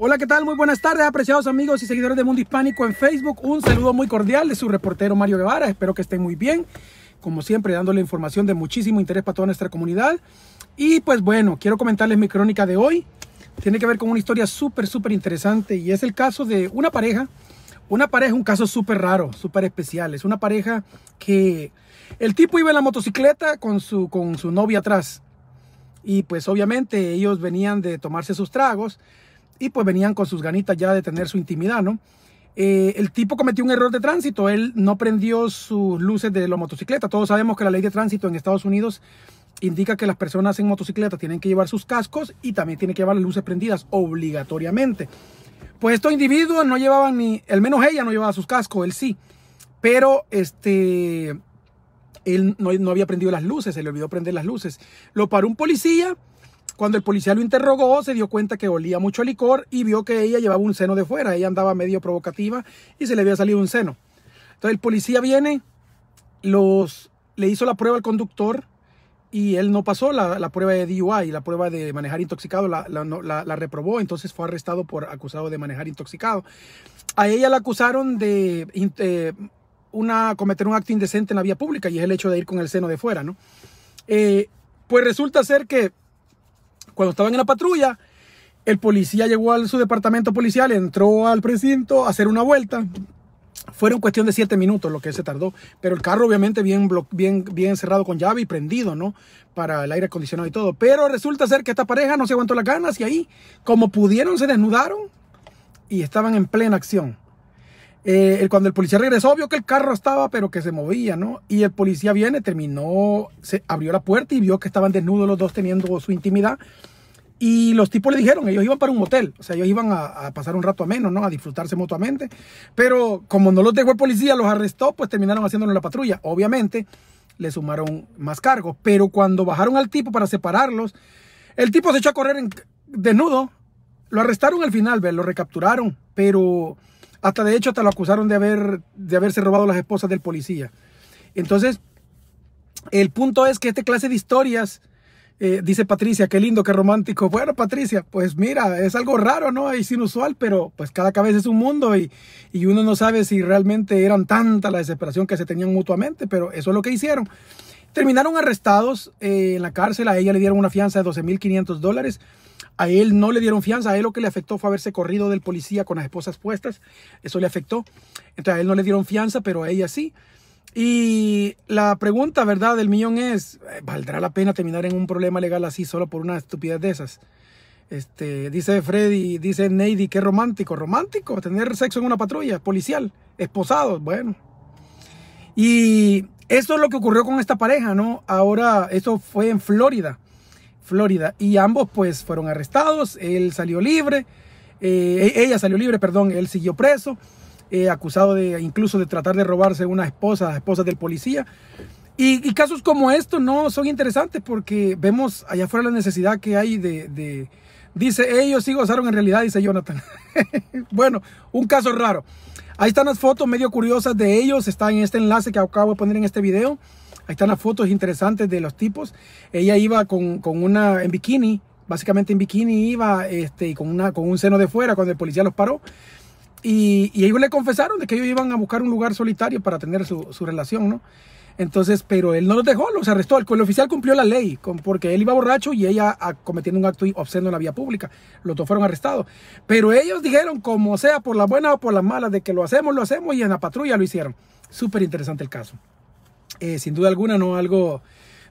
Hola, ¿qué tal? Muy buenas tardes, apreciados amigos y seguidores de Mundo Hispánico en Facebook. Un saludo muy cordial de su reportero Mario Guevara. Espero que estén muy bien. Como siempre, dándole información de muchísimo interés para toda nuestra comunidad. Y pues bueno, quiero comentarles mi crónica de hoy. Tiene que ver con una historia súper, súper interesante. Y es el caso de una pareja. Una pareja, un caso súper raro, súper especial. Es una pareja que el tipo iba en la motocicleta con su, con su novia atrás. Y pues obviamente ellos venían de tomarse sus tragos y pues venían con sus ganitas ya de tener su intimidad, ¿no? Eh, el tipo cometió un error de tránsito, él no prendió sus luces de la motocicleta. Todos sabemos que la ley de tránsito en Estados Unidos indica que las personas en motocicleta tienen que llevar sus cascos y también tienen que llevar las luces prendidas obligatoriamente. Pues estos individuos no llevaban ni, al menos ella no llevaba sus cascos, él sí. Pero este, él no, no había prendido las luces, se le olvidó prender las luces. Lo paró un policía cuando el policía lo interrogó, se dio cuenta que olía mucho a licor y vio que ella llevaba un seno de fuera. Ella andaba medio provocativa y se le había salido un seno. Entonces el policía viene, los, le hizo la prueba al conductor y él no pasó la, prueba de DUI, la prueba de manejar intoxicado, la, reprobó, entonces fue arrestado por acusado de manejar intoxicado. A ella la acusaron de, una, cometer un acto indecente en la vía pública y es el hecho de ir con el seno de fuera, ¿no? Eh, pues resulta ser que cuando estaban en la patrulla, el policía llegó al su departamento policial, entró al precinto a hacer una vuelta. Fueron cuestión de siete minutos lo que se tardó, pero el carro obviamente bien, bien, bien cerrado con llave y prendido, ¿no? Para el aire acondicionado y todo. Pero resulta ser que esta pareja no se aguantó las ganas y ahí, como pudieron, se desnudaron y estaban en plena acción. Eh, cuando el policía regresó, vio que el carro estaba, pero que se movía, ¿no? Y el policía viene, terminó, se abrió la puerta y vio que estaban desnudos los dos teniendo su intimidad. Y los tipos le dijeron, ellos iban para un motel, o sea, ellos iban a, pasar un rato a menos, ¿no? A disfrutarse mutuamente. Pero como no los dejó el policía, los arrestó, pues terminaron haciéndolo en la patrulla. Obviamente, le sumaron más cargos. Pero cuando bajaron al tipo para separarlos, el tipo se echó a correr en, desnudo. Lo arrestaron al final, ¿ver? lo recapturaron, pero hasta de hecho, hasta lo acusaron de, haber, de haberse robado las esposas del policía. Entonces, el punto es que este clase de historias, eh, dice Patricia, qué lindo, qué romántico. Bueno, Patricia, pues mira, es algo raro, ¿no? Es inusual, pero pues cada cabeza es un mundo y, y uno no sabe si realmente eran tanta la desesperación que se tenían mutuamente, pero eso es lo que hicieron. Terminaron arrestados eh, en la cárcel, a ella le dieron una fianza de 12.500 dólares, a él no le dieron fianza, a él lo que le afectó fue haberse corrido del policía con las esposas puestas, eso le afectó, entonces a él no le dieron fianza, pero a ella sí. Y la pregunta, ¿verdad?, del millón es, eh, ¿valdrá la pena terminar en un problema legal así solo por una estupidez de esas? Este, dice Freddy, dice Neidy, qué romántico, romántico, tener sexo en una patrulla, policial, esposado, bueno. Y eso es lo que ocurrió con esta pareja, ¿no? Ahora, eso fue en Florida. Florida. Y ambos pues fueron arrestados, él salió libre, eh, e-, ella salió libre, perdón, él siguió preso, eh, acusado de incluso de tratar de robarse una esposa, esposa del policía. Y, casos como estos no son interesantes porque vemos allá afuera la necesidad que hay de... de dice, ellos sí gozaron en realidad, dice Jonathan. bueno, un caso raro. Ahí están las fotos medio curiosas de ellos. Está en este enlace que acabo de poner en este video. Ahí están las fotos interesantes de los tipos. Ella iba con, con una en bikini. Básicamente en bikini iba este, con, una, con un seno de fuera cuando el policía los paró. Y, y ellos le confesaron de que ellos iban a buscar un lugar solitario para tener su, su relación, ¿no? Entonces, pero él no los dejó, los arrestó. El, oficial cumplió la ley porque él iba borracho y ella ah, cometiendo un acto obsceno en la vía pública. Los dos fueron arrestados. Pero ellos dijeron, como sea, por la buena o por la mala, de que lo hacemos, lo hacemos y en la patrulla lo hicieron. Súper interesante el caso. Eh, sin duda alguna, no algo,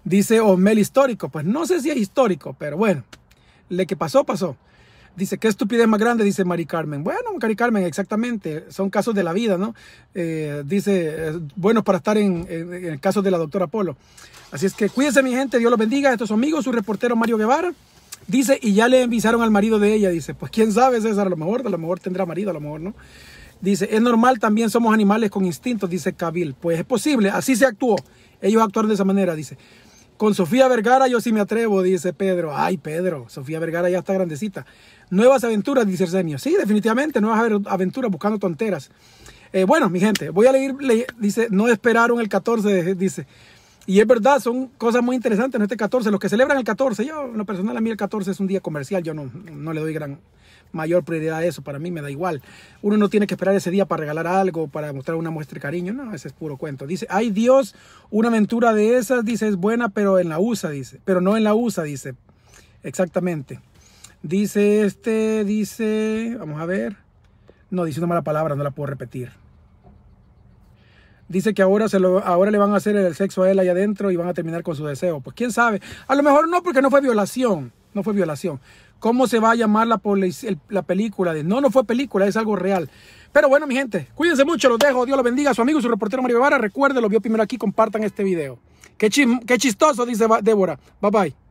dice mel histórico. Pues no sé si es histórico, pero bueno, le que pasó, pasó. Dice, ¿qué estupidez más grande? Dice Mari Carmen. Bueno, Mari Carmen, exactamente. Son casos de la vida, ¿no? Eh, dice, eh, bueno, buenos para estar en, el caso de la doctora Polo. Así es que cuídense, mi gente. Dios los bendiga. Estos amigos, su reportero Mario Guevara. Dice, y ya le avisaron al marido de ella. Dice, pues quién sabe, César, a lo mejor, a lo mejor tendrá marido, a lo mejor, ¿no? Dice, es normal, también somos animales con instintos, dice Kabil. Pues es posible, así se actuó. Ellos actuaron de esa manera, dice. Con Sofía Vergara yo sí me atrevo, dice Pedro. Ay, Pedro, Sofía Vergara ya está grandecita. Nuevas aventuras, dice Arsenio. Sí, definitivamente, nuevas aventuras buscando tonteras. Eh, bueno, mi gente, voy a leer, dice, no esperaron el 14, dice. Y es verdad, son cosas muy interesantes en este 14. Los que celebran el 14, yo en lo personal a mí el 14 es un día comercial, yo no, le doy gran mayor prioridad a eso, para mí me da igual. Uno no tiene que esperar ese día para regalar algo, para mostrar una muestra de cariño, no, ese es puro cuento. Dice, ay Dios, una aventura de esas, dice, es buena, pero en la USA, dice, pero no en la USA, dice, exactamente. Dice este, dice, vamos a ver, no, dice una mala palabra, no la puedo repetir. Dice que ahora, se lo, ahora le van a hacer el sexo a él ahí adentro y van a terminar con su deseo. Pues quién sabe. A lo mejor no, porque no fue violación. No fue violación. ¿Cómo se va a llamar la, la película? No, no fue película, es algo real. Pero bueno, mi gente, cuídense mucho, los dejo. Dios los bendiga. Su amigo, su reportero Mario Guevara. Recuerden, lo vio primero aquí, compartan este video. Qué, qué chistoso, dice Débora. Bye bye.